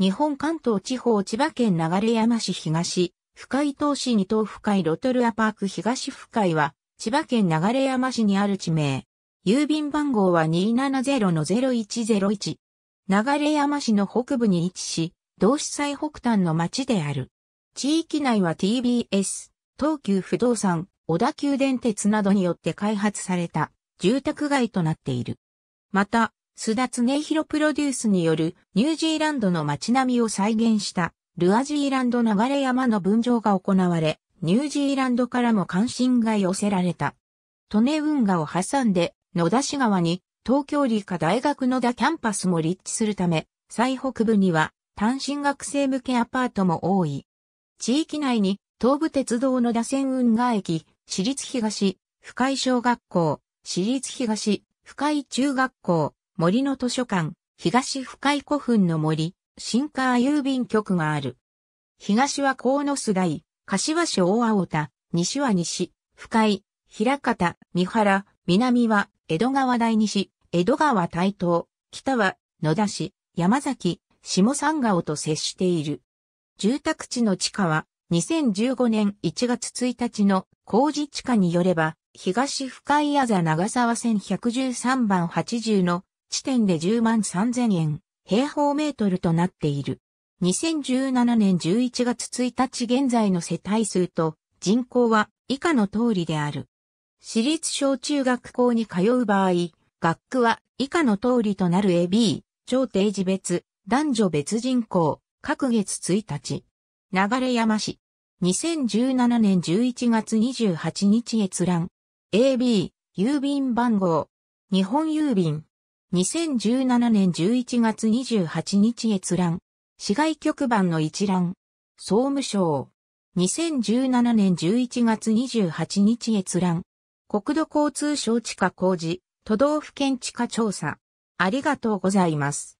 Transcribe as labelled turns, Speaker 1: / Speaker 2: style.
Speaker 1: 日本関東地方千葉県流山市東、深井東市二東深井ロトルアパーク東深井は、千葉県流山市にある地名。郵便番号は270-0101。流山市の北部に位置し、同市最北端の町である。地域内は TBS、東急不動産、小田急電鉄などによって開発された住宅街となっている。また、須田恒弘プロデュースによるニュージーランドの街並みを再現したルアジーランド流れ山の分譲が行われ、ニュージーランドからも関心が寄せられた。利根運河を挟んで野田市側に東京理科大学野田キャンパスも立地するため、最北部には単身学生向けアパートも多い。地域内に東武鉄道野田線運河駅、私立東、深井小学校、私立東、深井中学校、森の図書館、東深井古墳の森、新川郵便局がある。東は河野須台、柏市大青田、西は西、深井、平方、三原、南は江戸川大西、江戸川台東、北は野田市、山崎、下三川と接している。住宅地の地下は、2015年1月1日の工事地下によれば、東深井あざ長沢線1 1 3番80の地点で10万3000円、平方メートルとなっている。2017年11月1日現在の世帯数と人口は以下の通りである。私立小中学校に通う場合、学区は以下の通りとなる AB、超定時別、男女別人口、各月1日。流山市。2017年11月28日閲覧。AB、郵便番号。日本郵便。2017年11月28日閲覧。市外局番の一覧。総務省。2017年11月28日閲覧。国土交通省地下工事、都道府県地下調査。ありがとうございます。